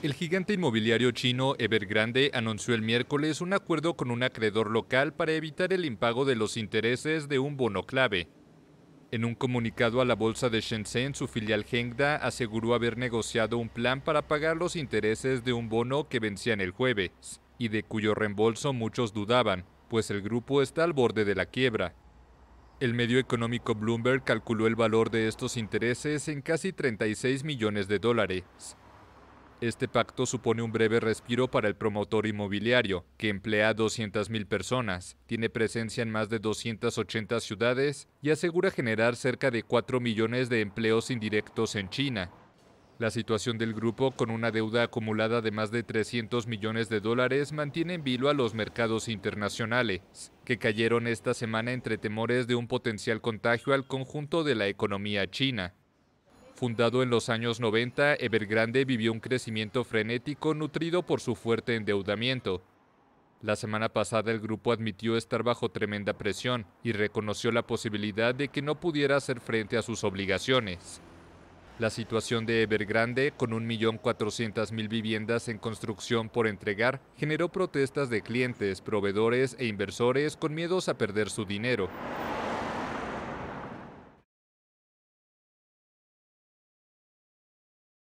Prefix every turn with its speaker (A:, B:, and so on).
A: El gigante inmobiliario chino Evergrande anunció el miércoles un acuerdo con un acreedor local para evitar el impago de los intereses de un bono clave. En un comunicado a la bolsa de Shenzhen, su filial Hengda aseguró haber negociado un plan para pagar los intereses de un bono que en el jueves y de cuyo reembolso muchos dudaban, pues el grupo está al borde de la quiebra. El medio económico Bloomberg calculó el valor de estos intereses en casi 36 millones de dólares, este pacto supone un breve respiro para el promotor inmobiliario, que emplea a 200.000 personas, tiene presencia en más de 280 ciudades y asegura generar cerca de 4 millones de empleos indirectos en China. La situación del grupo, con una deuda acumulada de más de 300 millones de dólares, mantiene en vilo a los mercados internacionales, que cayeron esta semana entre temores de un potencial contagio al conjunto de la economía china. Fundado en los años 90, Evergrande vivió un crecimiento frenético nutrido por su fuerte endeudamiento. La semana pasada el grupo admitió estar bajo tremenda presión y reconoció la posibilidad de que no pudiera hacer frente a sus obligaciones. La situación de Evergrande, con 1.400.000 viviendas en construcción por entregar, generó protestas de clientes, proveedores e inversores con miedos a perder su dinero.